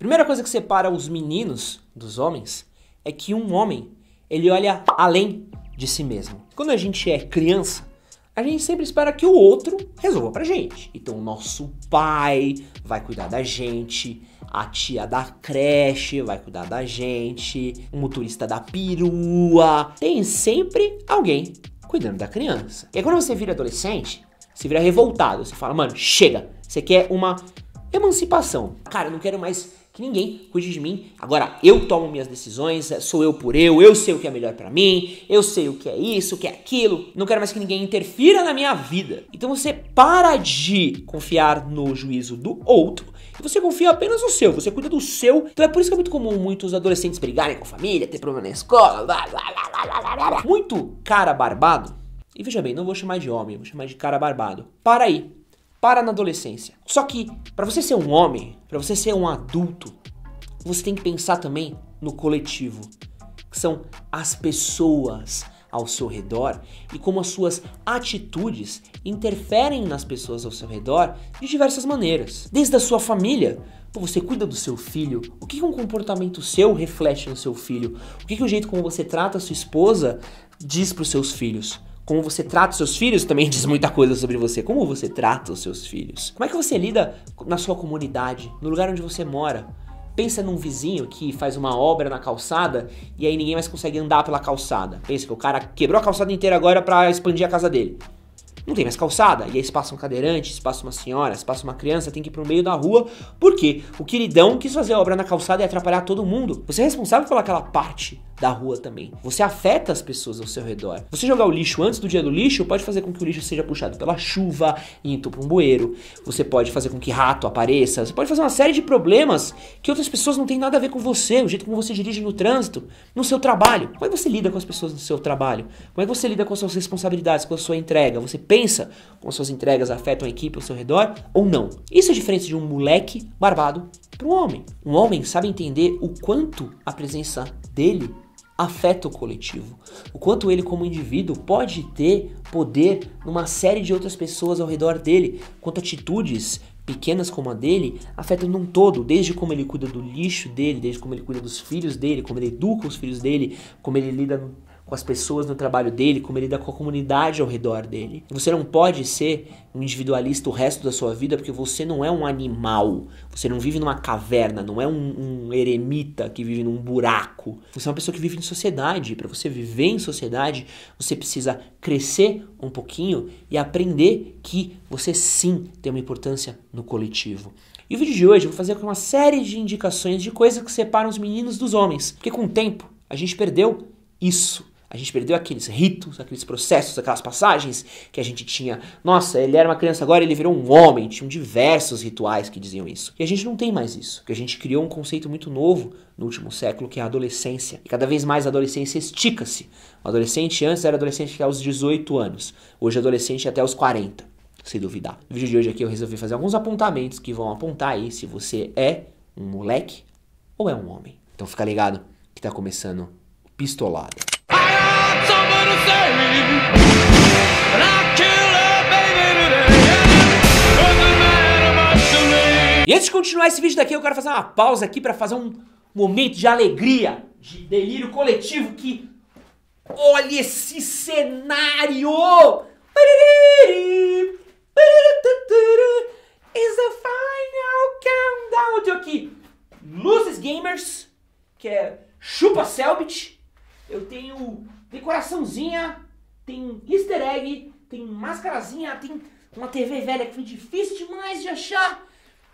Primeira coisa que separa os meninos dos homens é que um homem, ele olha além de si mesmo. Quando a gente é criança, a gente sempre espera que o outro resolva pra gente. Então o nosso pai vai cuidar da gente, a tia da creche vai cuidar da gente, o motorista da perua. Tem sempre alguém cuidando da criança. E aí, quando você vira adolescente, você vira revoltado, você fala, mano, chega, você quer uma emancipação. Cara, eu não quero mais que ninguém cuide de mim. Agora eu tomo minhas decisões, é, sou eu por eu, eu sei o que é melhor para mim, eu sei o que é isso, o que é aquilo. Não quero mais que ninguém interfira na minha vida. Então você para de confiar no juízo do outro e você confia apenas no seu, você cuida do seu. Então é por isso que é muito comum muitos adolescentes brigarem com a família, ter problema na escola, blá, blá, blá, muito cara barbado. E veja bem, não vou chamar de homem, vou chamar de cara barbado. Para aí, para na adolescência. Só que, para você ser um homem, para você ser um adulto, você tem que pensar também no coletivo, que são as pessoas ao seu redor e como as suas atitudes interferem nas pessoas ao seu redor de diversas maneiras. Desde a sua família, você cuida do seu filho, o que um comportamento seu reflete no seu filho, o que, que o jeito como você trata a sua esposa diz para os seus filhos. Como você trata os seus filhos também diz muita coisa sobre você. Como você trata os seus filhos? Como é que você lida na sua comunidade, no lugar onde você mora? Pensa num vizinho que faz uma obra na calçada e aí ninguém mais consegue andar pela calçada. Pensa que o cara quebrou a calçada inteira agora para expandir a casa dele não tem mais calçada. E aí se passa um cadeirante, se passa uma senhora, se passa uma criança, tem que ir pro meio da rua. Por quê? O queridão quis fazer a obra na calçada e atrapalhar todo mundo. Você é responsável por aquela parte da rua também. Você afeta as pessoas ao seu redor. Você jogar o lixo antes do dia do lixo pode fazer com que o lixo seja puxado pela chuva e entupa um bueiro. Você pode fazer com que rato apareça. Você pode fazer uma série de problemas que outras pessoas não têm nada a ver com você. O jeito como você dirige no trânsito, no seu trabalho. Como é que você lida com as pessoas no seu trabalho? Como é que você lida com as suas responsabilidades, com a sua entrega? Você pensa diferença suas entregas afetam a equipe ao seu redor ou não. Isso é a diferença de um moleque barbado para um homem. Um homem sabe entender o quanto a presença dele afeta o coletivo, o quanto ele como indivíduo pode ter poder numa série de outras pessoas ao redor dele, quanto atitudes pequenas como a dele afetam num todo, desde como ele cuida do lixo dele, desde como ele cuida dos filhos dele, como ele educa os filhos dele, como ele lida com as pessoas no trabalho dele, como ele lida com a comunidade ao redor dele. Você não pode ser um individualista o resto da sua vida porque você não é um animal. Você não vive numa caverna, não é um, um eremita que vive num buraco. Você é uma pessoa que vive em sociedade. Para você viver em sociedade, você precisa crescer um pouquinho e aprender que você sim tem uma importância no coletivo. E o vídeo de hoje eu vou fazer uma série de indicações de coisas que separam os meninos dos homens, porque com o tempo a gente perdeu isso. A gente perdeu aqueles ritos, aqueles processos, aquelas passagens que a gente tinha. Nossa, ele era uma criança, agora ele virou um homem. Tinham diversos rituais que diziam isso. E a gente não tem mais isso. Porque a gente criou um conceito muito novo no último século, que é a adolescência. E cada vez mais a adolescência estica-se. O adolescente antes era adolescente até os 18 anos. Hoje adolescente até os 40, se duvidar. No vídeo de hoje aqui eu resolvi fazer alguns apontamentos que vão apontar aí se você é um moleque ou é um homem. Então fica ligado que tá começando pistolada. E antes de continuar esse vídeo daqui, eu quero fazer uma pausa aqui para fazer um momento de alegria, de delírio coletivo que olha esse cenário! Is the final countdown de aqui. Luzes Gamers, que é Chupa Selbit. Eu tenho tem coraçãozinha, tem easter egg, tem máscarazinha, tem uma TV velha que foi difícil demais de achar.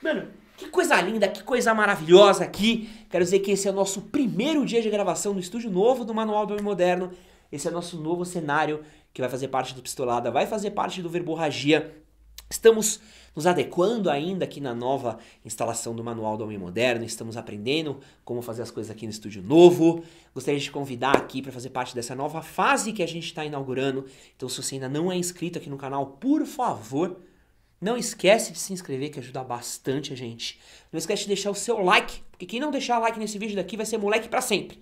Mano, que coisa linda, que coisa maravilhosa aqui. Quero dizer que esse é o nosso primeiro dia de gravação no estúdio novo do Manual do Homem Moderno. Esse é o nosso novo cenário que vai fazer parte do Pistolada, vai fazer parte do Verborragia. Estamos nos adequando ainda aqui na nova instalação do Manual do Homem Moderno, estamos aprendendo como fazer as coisas aqui no estúdio novo. Gostaria de te convidar aqui para fazer parte dessa nova fase que a gente está inaugurando. Então, se você ainda não é inscrito aqui no canal, por favor, não esquece de se inscrever, que ajuda bastante a gente. Não esquece de deixar o seu like, porque quem não deixar like nesse vídeo daqui vai ser moleque para sempre.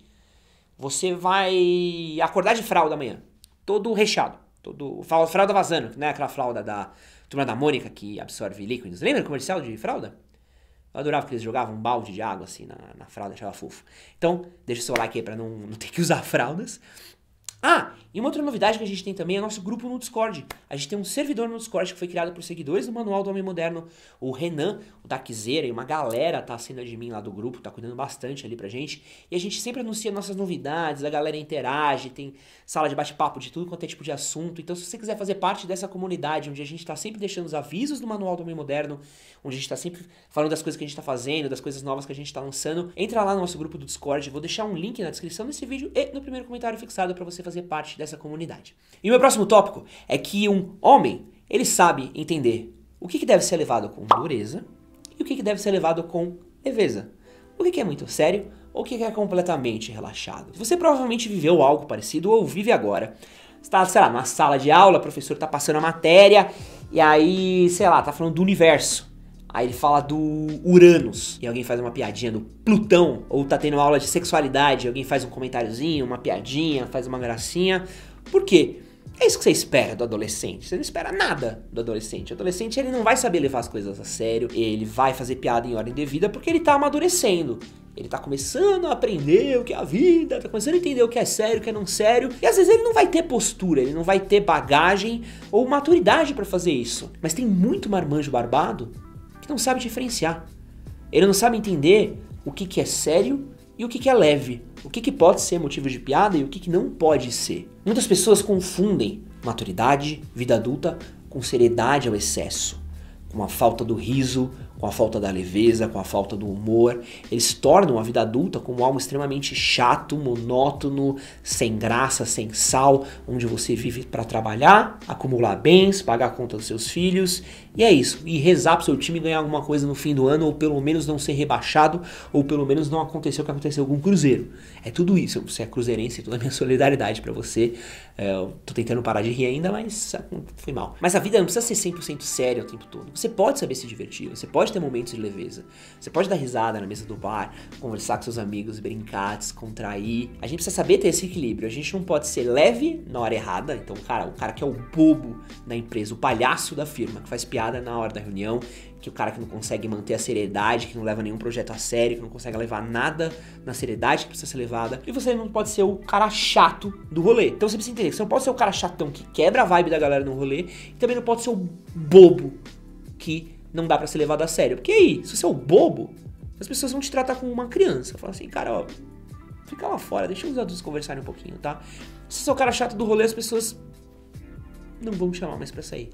Você vai acordar de fralda amanhã, todo recheado, todo fralda vazando, né? Aquela fralda da Turma da Mônica que absorve líquidos. Lembra o comercial de fralda? Eu adorava que eles jogavam um balde de água assim na, na fralda, achava fofo. Então, deixa o seu like aí pra não, não ter que usar fraldas. Ah, e uma outra novidade que a gente tem também é nosso grupo no Discord. A gente tem um servidor no Discord que foi criado por seguidores do Manual do Homem Moderno. O Renan, o Daquizeira e uma galera tá sendo admin lá do grupo, tá cuidando bastante ali pra gente. E a gente sempre anuncia nossas novidades, a galera interage, tem sala de bate-papo de tudo quanto é tipo de assunto. Então se você quiser fazer parte dessa comunidade, onde a gente tá sempre deixando os avisos do Manual do Homem Moderno, onde a gente tá sempre falando das coisas que a gente tá fazendo, das coisas novas que a gente tá lançando, entra lá no nosso grupo do Discord. Vou deixar um link na descrição desse vídeo e no primeiro comentário fixado para você fazer fazer parte dessa comunidade. E o meu próximo tópico é que um homem, ele sabe entender o que, que deve ser levado com dureza e o que, que deve ser levado com leveza. O que, que é muito sério ou o que, que é completamente relaxado. Você provavelmente viveu algo parecido ou vive agora. Está, sei lá, numa sala de aula, o professor está passando a matéria e aí, sei lá, tá falando do universo. Aí ele fala do Uranus, e alguém faz uma piadinha do Plutão, ou tá tendo aula de sexualidade, alguém faz um comentáriozinho, uma piadinha, faz uma gracinha. Por quê? É isso que você espera do adolescente. Você não espera nada do adolescente. O adolescente ele não vai saber levar as coisas a sério, ele vai fazer piada em ordem devida porque ele tá amadurecendo. Ele tá começando a aprender o que é a vida, tá começando a entender o que é sério, o que é não sério. E às vezes ele não vai ter postura, ele não vai ter bagagem ou maturidade para fazer isso. Mas tem muito marmanjo barbado que não sabe diferenciar. Ele não sabe entender o que, que é sério e o que, que é leve, o que, que pode ser motivo de piada e o que, que não pode ser. Muitas pessoas confundem maturidade, vida adulta, com seriedade ao excesso, com a falta do riso, com a falta da leveza, com a falta do humor. Eles tornam a vida adulta como algo extremamente chato, monótono, sem graça, sem sal, onde você vive para trabalhar, acumular bens, pagar a conta dos seus filhos e é isso. E rezar pro seu time ganhar alguma coisa no fim do ano, ou pelo menos não ser rebaixado, ou pelo menos não acontecer o que aconteceu com o Cruzeiro. É tudo isso. Você é cruzeirense, toda a minha solidariedade para você. É, eu tô tentando parar de rir ainda, mas é, foi mal. Mas a vida não precisa ser 100% séria o tempo todo. Você pode saber se divertir, você pode ter momentos de leveza. Você pode dar risada na mesa do bar, conversar com seus amigos, brincar, descontrair. A gente precisa saber ter esse equilíbrio. A gente não pode ser leve na hora errada. Então, cara, o cara que é o bobo da empresa, o palhaço da firma, que faz piada piada na hora da reunião, que o cara que não consegue manter a seriedade, que não leva nenhum projeto a sério, que não consegue levar nada na seriedade que precisa ser levada. E você não pode ser o cara chato do rolê. Então você precisa entender que você não pode ser o cara chatão que quebra a vibe da galera no rolê, e também não pode ser o bobo que não dá para ser levado a sério. Porque aí, se você é o bobo, as pessoas vão te tratar como uma criança. Falar assim, cara, ó, fica lá fora, deixa os adultos conversarem um pouquinho, tá? Se você é o cara chato do rolê, as pessoas não vão te chamar mais pra sair.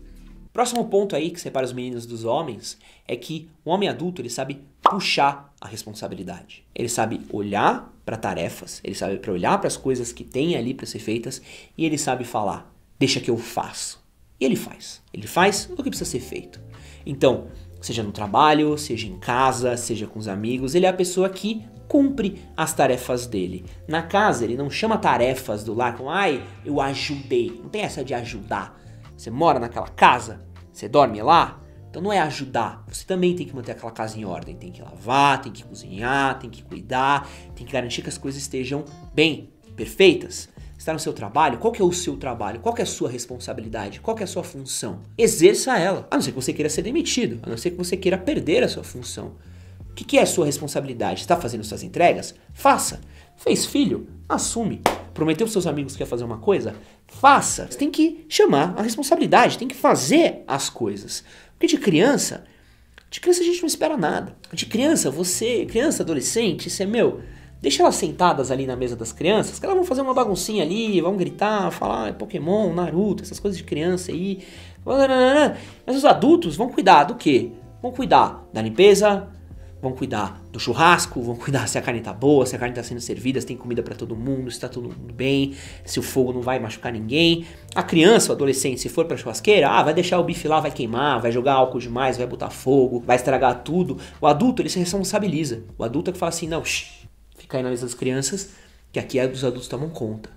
Próximo ponto aí que separa os meninos dos homens é que o homem adulto ele sabe puxar a responsabilidade. Ele sabe olhar para tarefas, ele sabe para olhar para as coisas que tem ali para ser feitas e ele sabe falar: "Deixa que eu faço". E ele faz. Ele faz o que precisa ser feito. Então, seja no trabalho, seja em casa, seja com os amigos, ele é a pessoa que cumpre as tarefas dele. Na casa, ele não chama tarefas do lar com "ai, eu ajudei". Não tem essa de ajudar. Você mora naquela casa? Você dorme lá? Então não é ajudar, você também tem que manter aquela casa em ordem, tem que lavar, tem que cozinhar, tem que cuidar, tem que garantir que as coisas estejam bem, perfeitas. Está no seu trabalho? Qual que é o seu trabalho? Qual que é a sua responsabilidade? Qual que é a sua função? Exerça ela. A não ser que você queira ser demitido, a não ser que você queira perder a sua função. O que, que é a sua responsabilidade? Está fazendo suas entregas? Faça. Fez filho? Assume prometeu pros seus amigos que ia fazer uma coisa, faça. Você tem que chamar a responsabilidade, tem que fazer as coisas. Porque de criança, de criança a gente não espera nada. De criança, você, criança, adolescente, você, é meu, deixa elas sentadas ali na mesa das crianças, que elas vão fazer uma baguncinha ali, vão gritar, falar ah, é Pokémon, Naruto, essas coisas de criança aí. Mas os adultos vão cuidar do quê? Vão cuidar da limpeza, vão cuidar do churrasco, vão cuidar se a carne tá boa, se a carne tá sendo servida, se tem comida para todo mundo, se tá todo mundo bem, se o fogo não vai machucar ninguém. A criança, o adolescente, se for pra churrasqueira, ah, vai deixar o bife lá, vai queimar, vai jogar álcool demais, vai botar fogo, vai estragar tudo. O adulto, ele se responsabiliza. O adulto é que fala assim, não, shh, fica aí na mesa das crianças, que aqui é dos adultos tomam conta.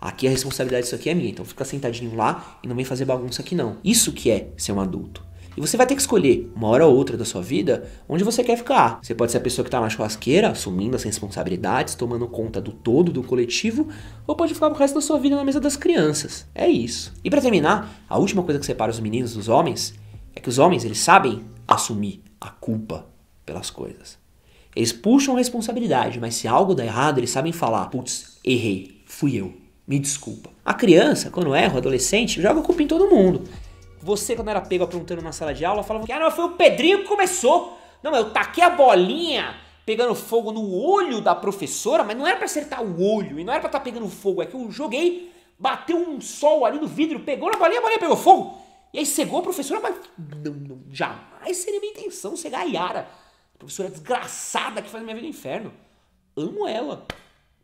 Aqui a responsabilidade disso aqui é minha, então fica sentadinho lá e não vem fazer bagunça aqui não. Isso que é ser um adulto. E você vai ter que escolher, uma hora ou outra da sua vida, onde você quer ficar. Você pode ser a pessoa que tá na churrasqueira, assumindo as responsabilidades, tomando conta do todo, do coletivo, ou pode ficar o resto da sua vida na mesa das crianças. É isso. E para terminar, a última coisa que separa os meninos dos homens é que os homens, eles sabem assumir a culpa pelas coisas. Eles puxam a responsabilidade, mas se algo dá errado, eles sabem falar: putz, errei, fui eu, me desculpa. A criança, quando erra, o adolescente, joga a culpa em todo mundo. Você, quando era pego aprontando na sala de aula, falava que ah, não, foi o Pedrinho que começou. Não, eu taquei a bolinha pegando fogo no olho da professora, mas não era para acertar o olho e não era para estar tá pegando fogo, é que eu joguei, bateu um sol ali no vidro, pegou na bolinha, a bolinha pegou fogo. E aí cegou a professora, mas não, não, jamais seria minha intenção cegar a Yara. A professora desgraçada que faz minha vida no inferno. Amo ela.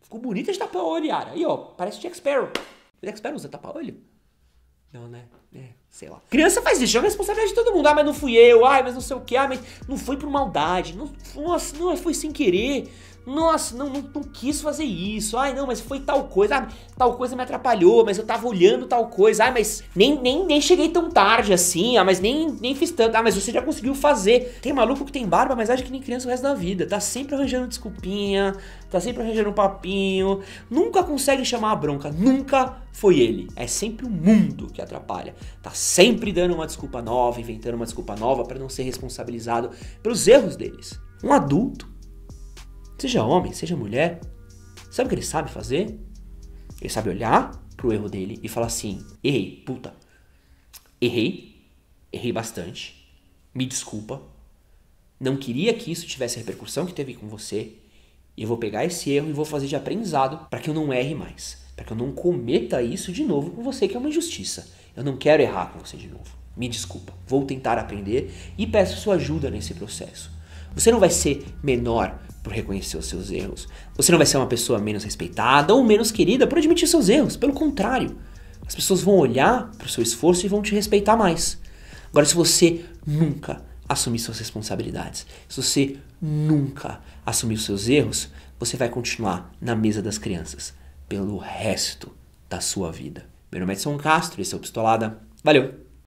Ficou bonita de tapa-olho, Yara. E ó, parece Jack Sparrow. Jack Sparrow usa tapa-olho? Não, né? É, sei lá. Criança faz isso, joga a responsabilidade de todo mundo. Ah, mas não fui eu, ai, ah, mas não sei o que, ah, mas não foi por maldade, não, nossa, não, foi sem querer. Nossa, não, não, não, quis fazer isso. Ai, não, mas foi tal coisa. Ah, tal coisa me atrapalhou, mas eu tava olhando tal coisa. ai ah, mas nem, nem, nem cheguei tão tarde assim. Ah, mas nem, nem fiz tanto. Ah, mas você já conseguiu fazer. Tem maluco que tem barba, mas acha que nem criança o resto da vida. Tá sempre arranjando desculpinha, tá sempre arranjando um papinho. Nunca consegue chamar a bronca. Nunca foi ele. É sempre o mundo que atrapalha. Tá sempre dando uma desculpa nova, inventando uma desculpa nova para não ser responsabilizado pelos erros deles. Um adulto Seja homem, seja mulher, sabe o que ele sabe fazer? Ele sabe olhar pro erro dele e falar assim: errei, puta, errei, errei bastante, me desculpa, não queria que isso tivesse a repercussão que teve com você, e eu vou pegar esse erro e vou fazer de aprendizado para que eu não erre mais, para que eu não cometa isso de novo com você, que é uma injustiça. Eu não quero errar com você de novo. Me desculpa, vou tentar aprender e peço sua ajuda nesse processo. Você não vai ser menor por reconhecer os seus erros. Você não vai ser uma pessoa menos respeitada ou menos querida por admitir seus erros. Pelo contrário, as pessoas vão olhar para o seu esforço e vão te respeitar mais. Agora, se você nunca assumir suas responsabilidades, se você nunca assumir os seus erros, você vai continuar na mesa das crianças pelo resto da sua vida. Meu nome é Edson Castro, esse é o Pistolada. Valeu!